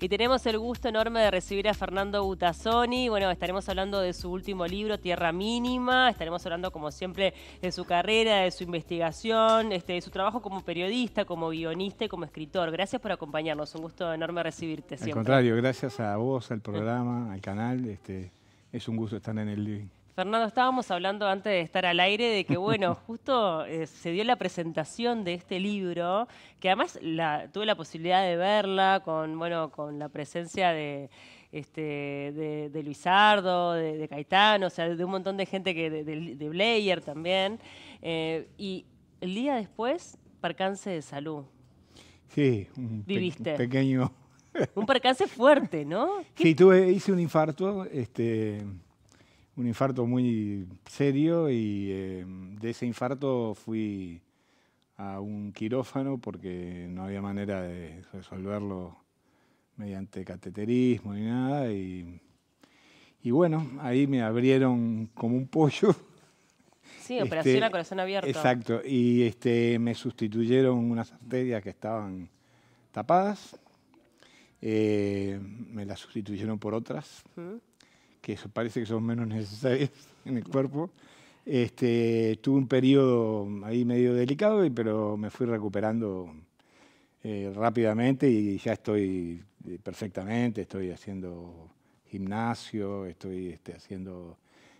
Y tenemos el gusto enorme de recibir a Fernando Butazzoni. Bueno, estaremos hablando de su último libro, Tierra Mínima. Estaremos hablando, como siempre, de su carrera, de su investigación, este, de su trabajo como periodista, como guionista y como escritor. Gracias por acompañarnos. Un gusto enorme recibirte siempre. Al contrario, gracias a vos, al programa, al canal. Este, es un gusto estar en el Fernando, estábamos hablando antes de estar al aire de que, bueno, justo eh, se dio la presentación de este libro, que además tuve la posibilidad de verla con, bueno, con la presencia de, este, de, de Luisardo, de, Caetano, o sea, de un montón de gente, que de, de Blayer también. Eh, y el día después, percance de salud. Sí, un Viviste. pequeño. Un percance fuerte, ¿no? Sí, tuve, hice un infarto, este un infarto muy serio y eh, de ese infarto fui a un quirófano porque no había manera de resolverlo mediante cateterismo ni nada. Y, bueno, ahí me abrieron como un pollo. Sí, este, operación a corazón abierto. Exacto, y este, me sustituyeron unas arterias que estaban tapadas, eh, me las sustituyeron por otras que parece que son menos necesarias en el cuerpo. Este, tuve un periodo ahí medio delicado, pero me fui recuperando eh, rápidamente y ya estoy eh, perfectamente, estoy haciendo gimnasio, estoy este, haciendo,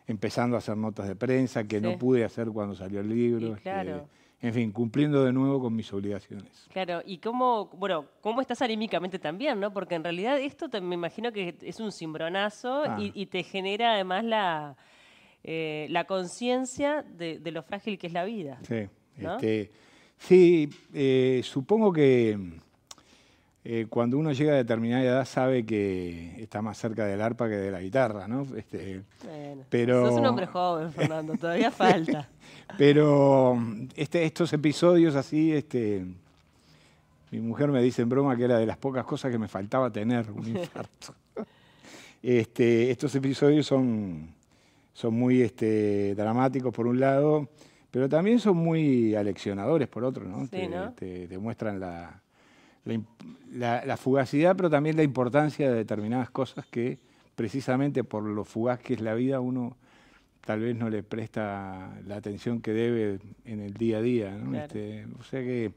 empezando a hacer notas de prensa que no pude hacer cuando salió el libro. Este, claro en fin, cumpliendo de nuevo con mis obligaciones. Claro, y cómo, bueno, cómo estás anímicamente también, ¿no? Porque en realidad esto me imagino que es un cimbronazo y, ah. te genera además la, eh, la conciencia de, lo frágil que es la vida. Sí, este, eh, supongo que eh, cuando uno llega a determinada edad sabe que está más cerca del arpa que de la guitarra, ¿no? Este, bueno, pero... sos un hombre joven, Fernando, todavía falta. pero este, estos episodios así, este, mi mujer me dice en broma que era de las pocas cosas que me faltaba tener, un infarto. estos episodios son, son muy dramáticos por un lado, pero también son muy aleccionadores por otro, ¿no? te muestran la la, fugacidad, pero también la importancia de determinadas cosas que precisamente por lo fugaz que es la vida uno tal vez no le presta la atención que debe en el día a día. Este, o sea que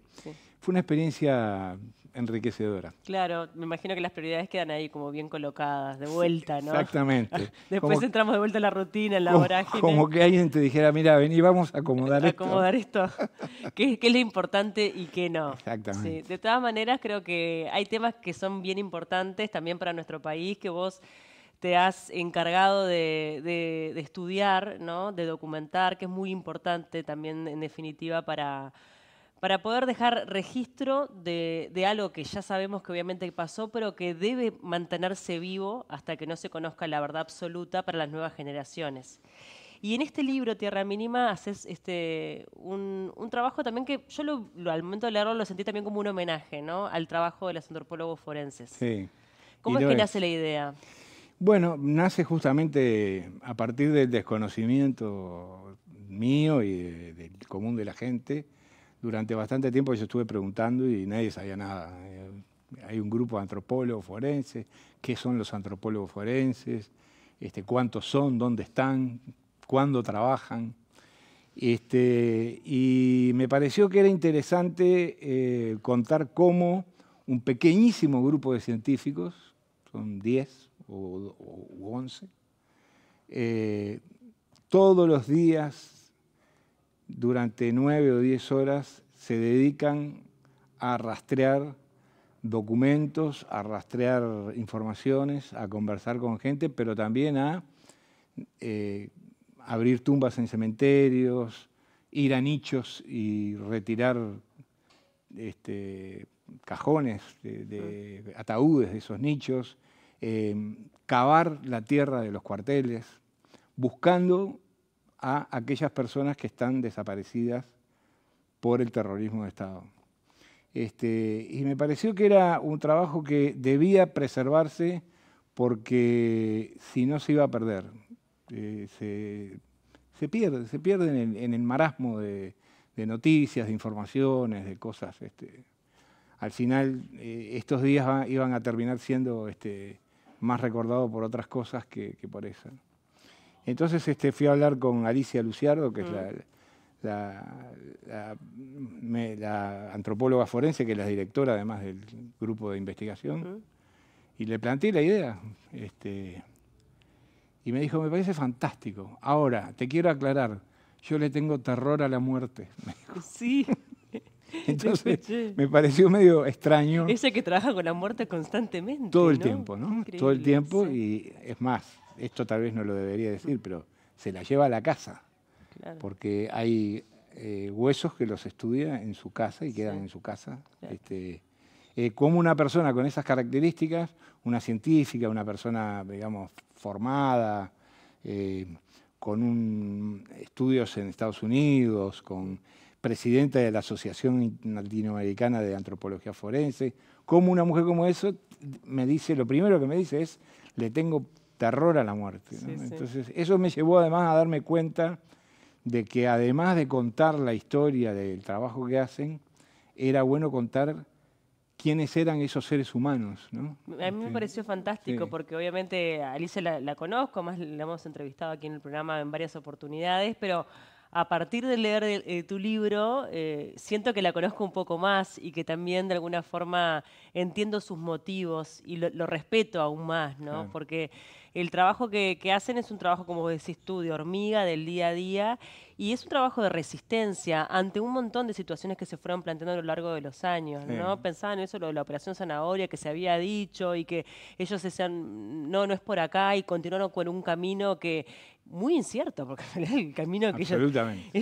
fue una experiencia enriquecedora. Claro, me imagino que las prioridades quedan ahí como bien colocadas, de vuelta, ¿no? Exactamente. Después entramos de vuelta a la rutina, en la como, Como que alguien te dijera, mira, vení, vamos a acomodar esto. acomodar esto. ¿Qué, es lo importante y qué no? Exactamente. De todas maneras, creo que hay temas que son bien importantes también para nuestro país, que vos te has encargado de, de estudiar, ¿no? de documentar, que es muy importante también en definitiva para, para poder dejar registro de, algo que ya sabemos que obviamente pasó, pero que debe mantenerse vivo hasta que no se conozca la verdad absoluta para las nuevas generaciones. Y en este libro, Tierra Mínima, haces este, un, trabajo también que yo lo, al momento de leerlo lo sentí también como un homenaje al trabajo de los antropólogos forenses. ¿Cómo es que nace la idea? Bueno, nace justamente a partir del desconocimiento mío y del común de la gente durante bastante tiempo yo estuve preguntando y nadie sabía nada. Eh, hay un grupo de antropólogos forenses, ¿qué son los antropólogos forenses? Este, ¿Cuántos son? ¿Dónde están? ¿Cuándo trabajan? Este, y me pareció que era interesante eh, contar cómo un pequeñísimo grupo de científicos, son 10 o, 11, eh, todos los días durante nueve o diez horas se dedican a rastrear documentos, a rastrear informaciones, a conversar con gente, pero también a eh, abrir tumbas en cementerios, ir a nichos y retirar este, cajones de, ah. ataúdes de esos nichos, eh, cavar la tierra de los cuarteles, buscando a aquellas personas que están desaparecidas por el terrorismo de Estado. Este, y me pareció que era un trabajo que debía preservarse porque si no se iba a perder. Eh, se, pierde, se en el, marasmo de, noticias, de informaciones, de cosas. Este. Al final, eh, estos días iban a terminar siendo este, más recordados por otras cosas que, que por eso. Entonces este, fui a hablar con Alicia Luciardo, que es mm. la, antropóloga forense, que es la directora además del grupo de investigación, mm. y le planteé la idea. Este, y me dijo, me parece fantástico. Ahora, te quiero aclarar, yo le tengo terror a la muerte. Me dijo. Sí. Entonces me pareció medio extraño. Ese que trabaja con la muerte constantemente. Todo el tiempo, ¿no? Todo el tiempo y es más, esto tal vez no lo debería decir, pero se la lleva a la casa. Porque hay eh, huesos que los estudia en su casa y quedan en su casa. Este, eh, como una persona con esas características, una científica, una persona, digamos, formada, eh, con estudios en Estados Unidos, con presidenta de la Asociación Latinoamericana de Antropología Forense, como una mujer como eso me dice, lo primero que me dice es, le tengo terror a la muerte. Entonces, eso me llevó además a darme cuenta de que además de contar la historia del trabajo que hacen, era bueno contar quiénes eran esos seres humanos. A mí me este, pareció fantástico porque obviamente a Alicia la, conozco, más la hemos entrevistado aquí en el programa en varias oportunidades, pero a partir de leer eh, tu libro, eh, siento que la conozco un poco más y que también de alguna forma entiendo sus motivos y lo, respeto aún más, ¿no? Porque el trabajo que, hacen es un trabajo, como decís tú, de hormiga, del día a día, y es un trabajo de resistencia ante un montón de situaciones que se fueron planteando a lo largo de los años, ¿no? Pensaban en eso, lo de la operación zanahoria que se había dicho y que ellos decían, no, no es por acá, y continuaron con un camino que muy incierto, porque el camino que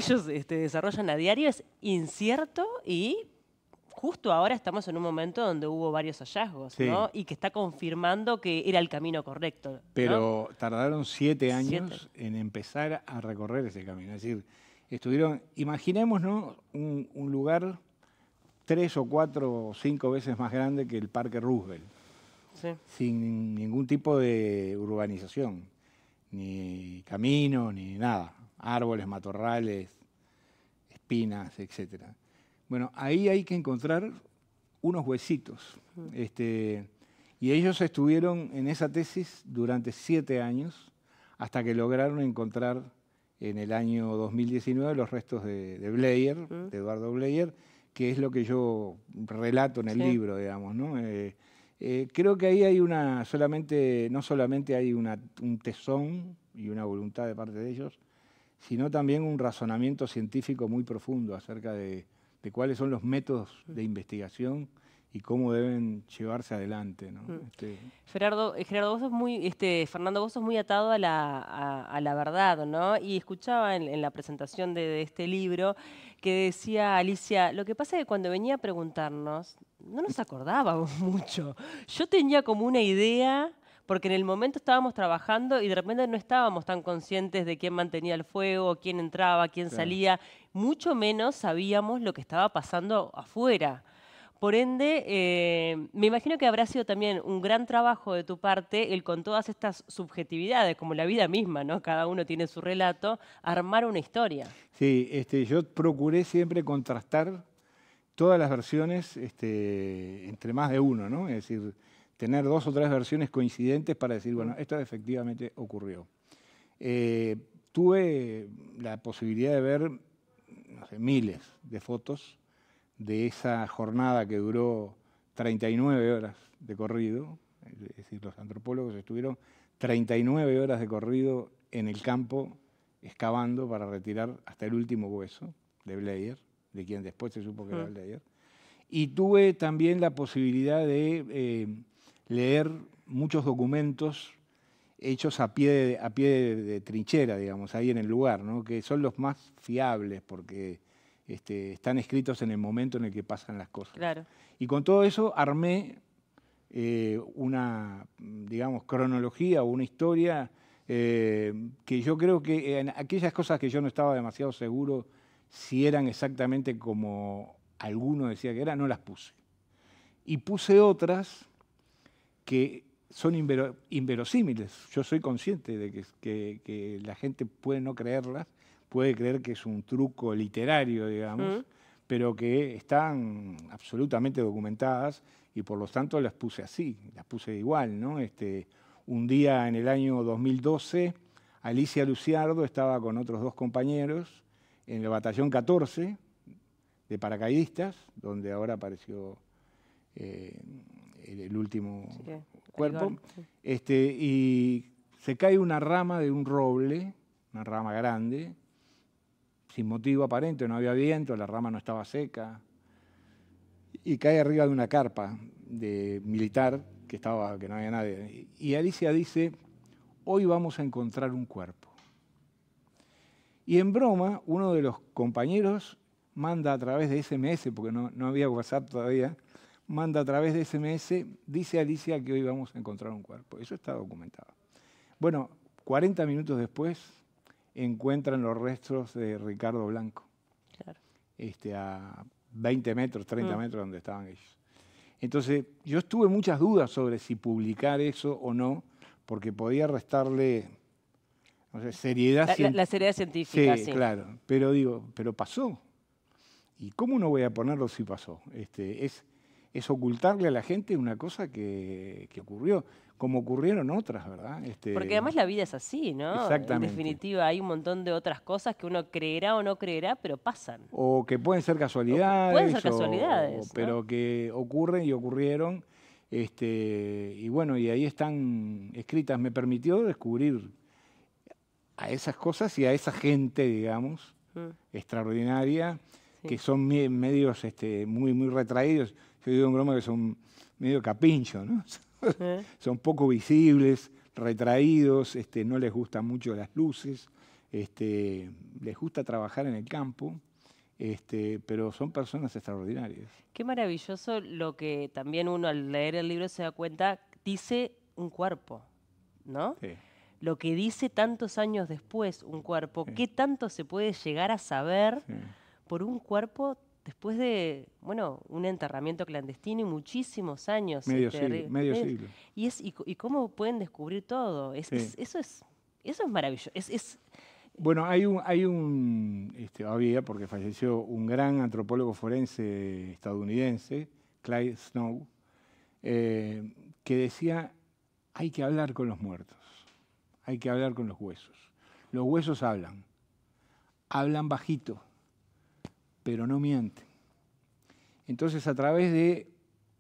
ellos, este, desarrollan a diario es incierto y justo ahora estamos en un momento donde hubo varios hallazgos, Y que está confirmando que era el camino correcto. Pero tardaron siete años en empezar a recorrer ese camino. Es decir, estuvieron, imaginemos, un, un lugar tres o cuatro o cinco veces más grande que el Parque Roosevelt, sin ningún tipo de urbanización, ni camino, ni nada, árboles, matorrales, espinas, etcétera. Bueno, ahí hay que encontrar unos huesitos. este, y ellos estuvieron en esa tesis durante siete años hasta que lograron encontrar en el año 2019 los restos de, Blair, de Eduardo Blair, que es lo que yo relato en el libro, digamos. Eh, eh, creo que ahí hay una, solamente, no solamente hay un tesón y una voluntad de parte de ellos, sino también un razonamiento científico muy profundo acerca de de cuáles son los métodos de investigación y cómo deben llevarse adelante. Mm. Este, eh, Gerardo, vos muy, este, Fernando, vos sos muy atado a la, verdad, ¿no? Y escuchaba en, la presentación de, este libro que decía Alicia, lo que pasa es que cuando venía a preguntarnos, no nos acordábamos mucho. Yo tenía como una idea porque en el momento estábamos trabajando y de repente no estábamos tan conscientes de quién mantenía el fuego, quién entraba, quién salía, mucho menos sabíamos lo que estaba pasando afuera. Por ende, eh, me imagino que habrá sido también un gran trabajo de tu parte el con todas estas subjetividades, como la vida misma, ¿no? Cada uno tiene su relato, armar una historia. Sí, este, yo procuré siempre contrastar todas las versiones, este, entre más de uno, ¿no? Es decir, tener dos o tres versiones coincidentes para decir, bueno, esto efectivamente ocurrió. Eh, tuve la posibilidad de ver miles de fotos de esa jornada que duró 39 horas de corrido, es decir, los antropólogos estuvieron 39 horas de corrido en el campo excavando para retirar hasta el último hueso de Blair, de quien después se supo que era mm. Blair. Y tuve también la posibilidad de eh, leer muchos documentos hechos a pie, de, trinchera, digamos, ahí en el lugar, que son los más fiables porque este, están escritos en el momento en el que pasan las cosas. Y con todo eso armé eh, una, digamos, cronología o una historia eh, que yo creo que aquellas cosas que yo no estaba demasiado seguro si eran exactamente como alguno decía que era, no las puse. Y puse otras que son inverosímiles. Yo soy consciente de que, la gente puede no creerlas, puede creer que es un truco literario, digamos, pero que están absolutamente documentadas y por lo tanto las puse así, las puse igual, ¿no? Este, un día en el año 2012, Alicia Luciardo estaba con otros dos compañeros en el batallón 14 de paracaidistas, donde ahora apareció eh, el, último cuerpo. Este, y se cae una rama de un roble, una rama grande, sin motivo aparente, no había viento, la rama no estaba seca, y cae arriba de una carpa de militar que estaba, que no había nadie. Y Alicia dice, hoy vamos a encontrar un cuerpo. Y en broma, uno de los compañeros manda a través de SMS, porque no, no había WhatsApp todavía, manda a través de SMS, dice Alicia que hoy vamos a encontrar un cuerpo. Eso está documentado. Bueno, 40 minutos después encuentran los restos de Ricardo Blanco. Claro. Este, a 20 metros, 30 mm. metros donde estaban ellos. Entonces, yo estuve muchas dudas sobre si publicar eso o no, porque podía restarle no sé, seriedad. La, la, seriedad científica, sí, claro. Pero digo, pero pasó. ¿Y cómo no voy a ponerlo si pasó? Este, es, es ocultarle a la gente una cosa que, ocurrió, como ocurrieron otras, ¿verdad? Este, Porque además la vida es así, ¿no? Exactamente. En definitiva, hay un montón de otras cosas que uno creerá o no creerá, pero pasan. O que pueden ser casualidades. pueden ser casualidades. Pero que ocurren y ocurrieron. Este, y bueno, y ahí están escritas. Me permitió descubrir a esas cosas y a esa gente, digamos, mm. extraordinaria, que son medios este, muy, muy retraídos yo digo en broma que son medio capincho, ¿no? Eh. son poco visibles, retraídos, este, no les gustan mucho las luces, este, les gusta trabajar en el campo, este, pero son personas extraordinarias. Qué maravilloso lo que también uno al leer el libro se da cuenta, dice un cuerpo, ¿no? Lo que dice tantos años después un cuerpo, qué tanto se puede llegar a saber por un cuerpo después de, bueno, un enterramiento clandestino y muchísimos años. Medio, este, siglo, Y, y, cómo pueden descubrir todo. eso, es, es maravilloso. Es, bueno, hay un, hay un este, había, porque falleció un gran antropólogo forense estadounidense, Clyde Snow, eh, que decía, hay que hablar con los muertos, hay que hablar con los huesos. Los huesos hablan, hablan bajito pero no miente. Entonces, a través de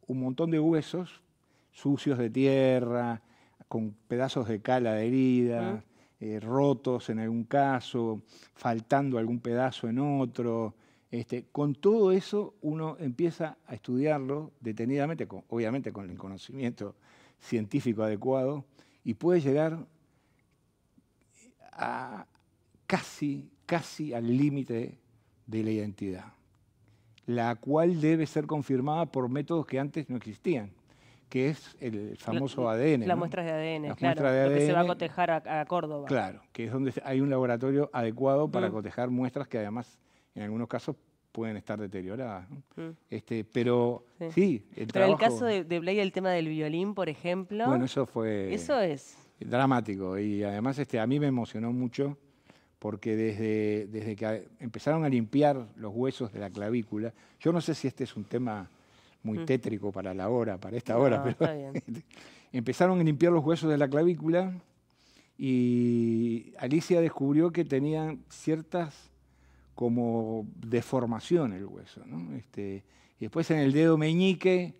un montón de huesos, sucios de tierra, con pedazos de cala de herida, eh, rotos en algún caso, faltando algún pedazo en otro, este, con todo eso uno empieza a estudiarlo detenidamente, obviamente con el conocimiento científico adecuado, y puede llegar a casi, casi al límite de la identidad, la cual debe ser confirmada por métodos que antes no existían que es el famoso ADN. Las muestras de ADN, que se va a cotejar a, Córdoba. Claro, que es donde hay un laboratorio adecuado para mm. cotejar muestras que además, en algunos casos, pueden estar deterioradas. Mm. Este, pero sí, el caso de, de el tema del violín, por ejemplo... Bueno, eso fue... Eso es... Dramático y además este, a mí me emocionó mucho porque desde, desde que empezaron a limpiar los huesos de la clavícula, yo no sé si este es un tema muy mm. tétrico para la hora, para esta hora, pero empezaron a limpiar los huesos de la clavícula y Alicia descubrió que tenían ciertas como deformación el hueso. Este, y después en el dedo meñique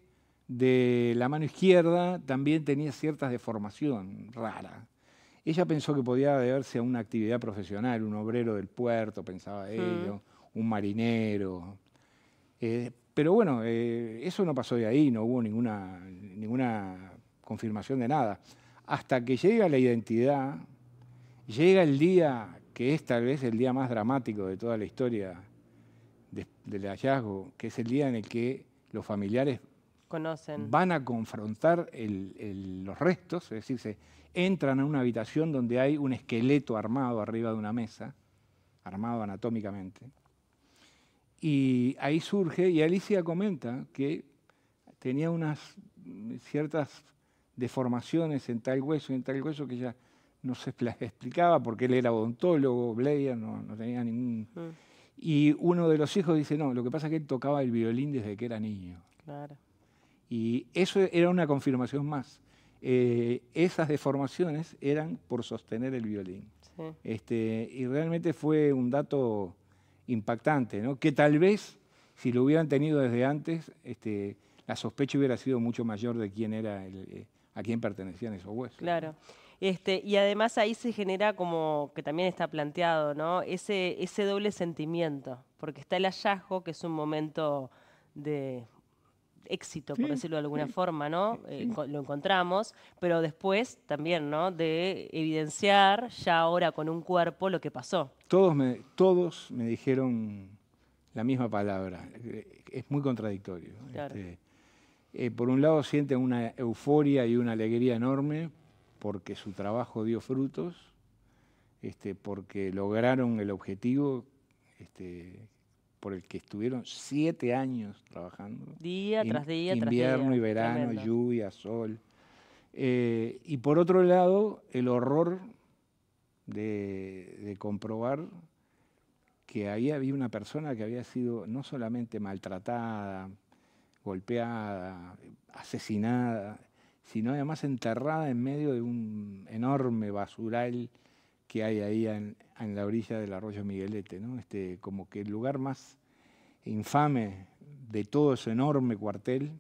de la mano izquierda también tenía cierta deformación rara. Ella pensó que podía deberse a una actividad profesional, un obrero del puerto, pensaba mm. ello, un marinero. Eh, pero bueno, eh, eso no pasó de ahí, no hubo ninguna, ninguna confirmación de nada. Hasta que llega la identidad, llega el día que es tal vez el día más dramático de toda la historia del hallazgo, que es el día en el que los familiares van a confrontar los restos, es decir, se, entran a una habitación donde hay un esqueleto armado arriba de una mesa, armado anatómicamente. Y ahí surge, y Alicia comenta que tenía unas ciertas deformaciones en tal hueso y en tal hueso que ella no se explicaba porque él era odontólogo, Blair, no, tenía ningún... Mm. Y uno de los hijos dice, no, lo que pasa es que él tocaba el violín desde que era niño. Claro. Y eso era una confirmación más. Eh, esas deformaciones eran por sostener el violín. Este, y realmente fue un dato impactante, ¿no? que tal vez si lo hubieran tenido desde antes, este, la sospecha hubiera sido mucho mayor de quién era, eh, a quién pertenecían esos huesos. Claro. Este, y además ahí se genera como que también está planteado, ¿no? ese doble sentimiento, porque está el hallazgo, que es un momento de, éxito, por decirlo de alguna forma, ¿no? Eh, lo encontramos, pero después también, ¿no? De evidenciar ya ahora con un cuerpo lo que pasó. Todos me, todos me dijeron la misma palabra, eh, es muy contradictorio. Este, eh, por un lado sienten una euforia y una alegría enorme porque su trabajo dio frutos, este, porque lograron el objetivo este, por el que estuvieron siete años trabajando. Día tras día, invierno y verano, lluvia, sol. Eh, y por otro lado, el horror de, de, comprobar que ahí había una persona que había sido no solamente maltratada, golpeada, asesinada, sino además enterrada en medio de un enorme basural que hay ahí en, la orilla del arroyo Miguelete, ¿no? este, como que el lugar más infame de todo ese enorme cuartel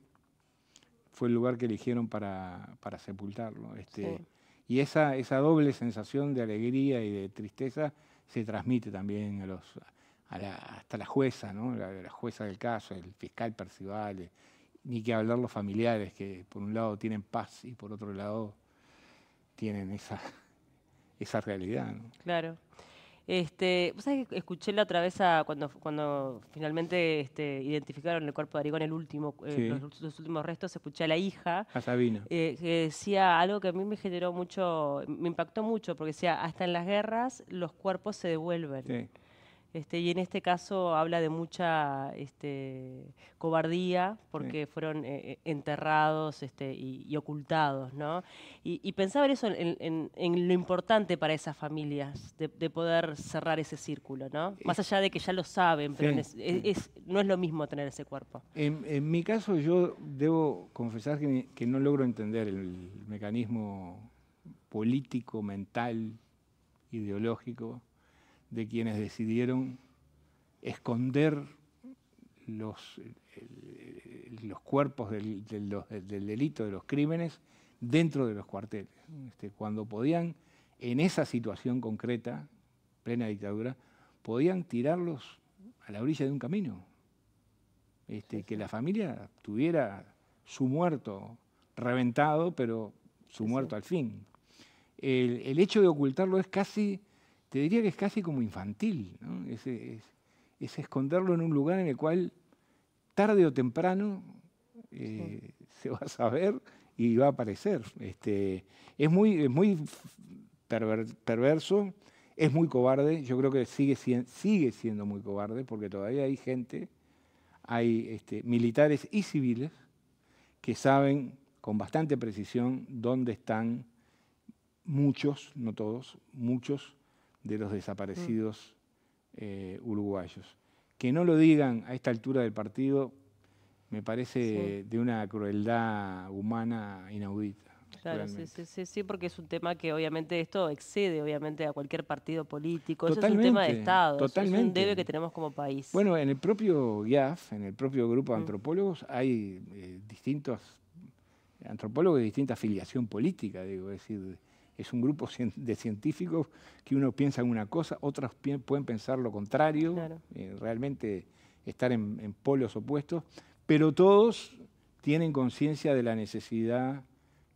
fue el lugar que eligieron para, para sepultarlo. Este, Y esa, esa doble sensación de alegría y de tristeza se transmite también a los, la, hasta la jueza, ¿no? la, la, jueza del caso, el fiscal Percival, eh, ni que hablar los familiares que por un lado tienen paz y por otro lado tienen esa esa realidad. Claro. Este, ¿Vos sabés que escuché la otra vez cuando, cuando finalmente este, identificaron el cuerpo de Arigón, el último, eh, los, últimos restos, escuché a la hija. A eh, que decía algo que a mí me generó mucho, me impactó mucho, porque decía, hasta en las guerras los cuerpos se devuelven. Sí. Este, y en este caso habla de mucha este, cobardía porque fueron eh, eh, enterrados este, y, ocultados, ¿no? Y, pensaba eso, en, lo importante para esas familias, de, poder cerrar ese círculo, ¿no? Eh, Más allá de que ya lo saben, pero no es lo mismo tener ese cuerpo. En, mi caso yo debo confesar que no logro entender el mecanismo político, mental, ideológico de quienes decidieron esconder los, eh, los cuerpos del, delito, de los crímenes, dentro de los cuarteles. Este, cuando podían, en esa situación concreta, plena dictadura, podían tirarlos a la orilla de un camino. Este, que la familia tuviera su muerto reventado, pero su muerto al fin. el hecho de ocultarlo es casi te diría que es casi como infantil, ¿no? es, esconderlo en un lugar en el cual tarde o temprano eh, se va a saber y va a aparecer. Este, es muy, perverso, es muy cobarde, yo creo que sigue, siendo muy cobarde porque todavía hay gente, hay este, militares y civiles que saben con bastante precisión dónde están muchos, no todos, muchos de los desaparecidos mm. eh, uruguayos. Que no lo digan a esta altura del partido me parece de una crueldad humana inaudita. Claro, sí, sí, porque es un tema que obviamente esto excede obviamente a cualquier partido político. Eso es un tema de Estado, es un debe que tenemos como país. Bueno, en el propio GAF, en el propio grupo de mm. antropólogos, hay eh, distintos antropólogos de distinta afiliación política, digo, es decir, es un grupo de científicos que uno piensa una cosa, otros pueden pensar lo contrario, eh, realmente estar en, polos opuestos, pero todos tienen conciencia de la necesidad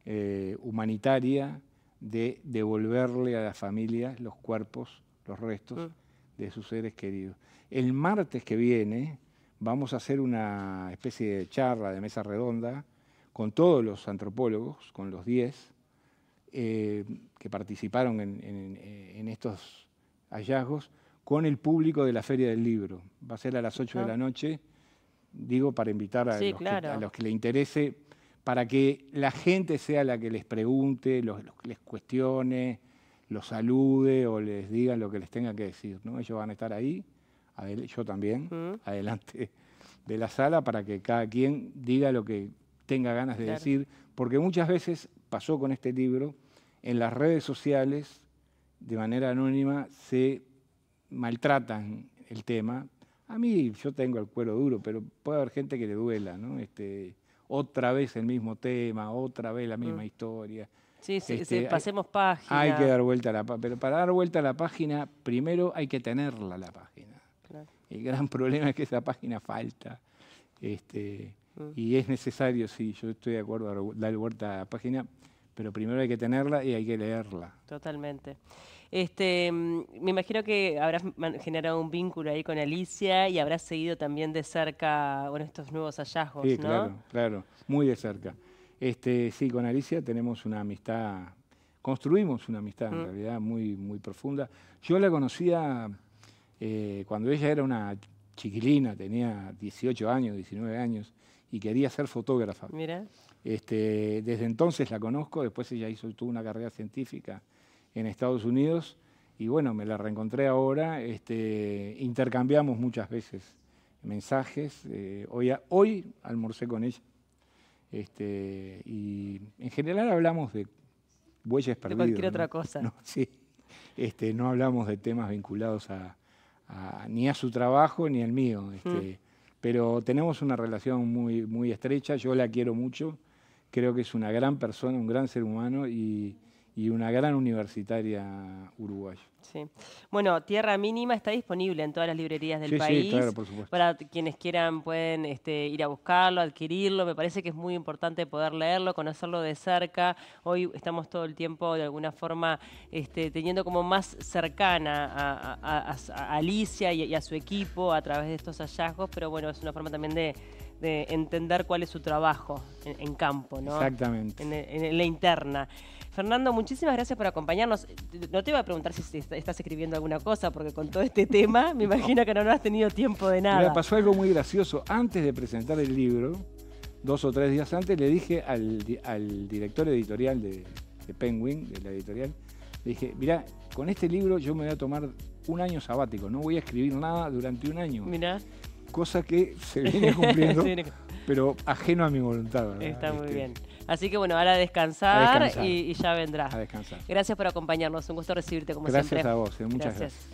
eh, humanitaria de devolverle a las familias los cuerpos, los restos mm. de sus seres queridos. El martes que viene vamos a hacer una especie de charla de mesa redonda con todos los antropólogos, con los 10, eh, que participaron en, estos hallazgos con el público de la Feria del Libro. Va a ser a las 8 de la noche, digo, para invitar a, los, que, a le interese, para que la gente sea la que les pregunte, los, les cuestione, los salude o les diga lo que les tenga que decir. Ellos van a estar ahí, yo también, adelante de la sala para que cada quien diga lo que tenga ganas de decir, porque muchas veces pasó con este libro en las redes sociales, de manera anónima, se maltratan el tema. A mí yo tengo el cuero duro, pero puede haber gente que le duela, ¿no? Este, otra vez el mismo tema, otra vez la misma mm. historia. Sí, sí, este, pasemos página. Hay que dar vuelta a la página, pero para dar vuelta a la página, primero hay que tenerla la página. El gran problema es que esa página falta. Este, mm. Y es necesario, sí, yo estoy de acuerdo, dar vuelta a la página pero primero hay que tenerla y hay que leerla. Totalmente. Este, mm, me imagino que habrás generado un vínculo ahí con Alicia y habrás seguido también de cerca con estos nuevos hallazgos, sí, Claro, claro, muy de cerca. Este, sí, con Alicia tenemos una amistad, construimos una amistad en realidad muy, muy profunda. Yo la conocía eh, cuando ella era una chiquilina, tenía 18 años, 19 años, y quería ser fotógrafa. Mira. Este, desde entonces la conozco, después ella hizo, tuvo una carrera científica en Estados Unidos y bueno, me la reencontré ahora, este, intercambiamos muchas veces mensajes, eh, hoy, hoy almorcé con ella este, y en general hablamos de bueyes perdidos. De cualquier otra cosa. No, este, no hablamos de temas vinculados a, ni a su trabajo ni al mío, mm. pero tenemos una relación muy, muy estrecha, yo la quiero mucho creo que es una gran persona, un gran ser humano y, una gran universitaria uruguaya. Sí. Bueno, Tierra Mínima está disponible en todas las librerías del país. Para quienes quieran pueden este, ir a buscarlo, adquirirlo. Me parece que es muy importante poder leerlo, conocerlo de cerca. Hoy estamos todo el tiempo de alguna forma este, teniendo como más cercana a, Alicia y a su equipo a través de estos hallazgos, pero bueno, es una forma también de de entender cuál es su trabajo en, campo, ¿no? Exactamente. En, la interna. Fernando, muchísimas gracias por acompañarnos. No te iba a preguntar si estás escribiendo alguna cosa, porque con todo este tema me imagino que no, has tenido tiempo de nada. Me pasó algo muy gracioso. Antes de presentar el libro, dos o tres días antes, le dije al, al director editorial de, Penguin, de la editorial, le dije, mira, con este libro yo me voy a tomar un año sabático, no voy a escribir nada durante un año. Mirá cosa que se viene cumpliendo, pero ajeno a mi voluntad. Está muy este, bien. Así que bueno, ahora a descansar, Y, ya vendrá. A descansar. Gracias por acompañarnos, un gusto recibirte como siempre. Gracias a vos, eh, muchas gracias.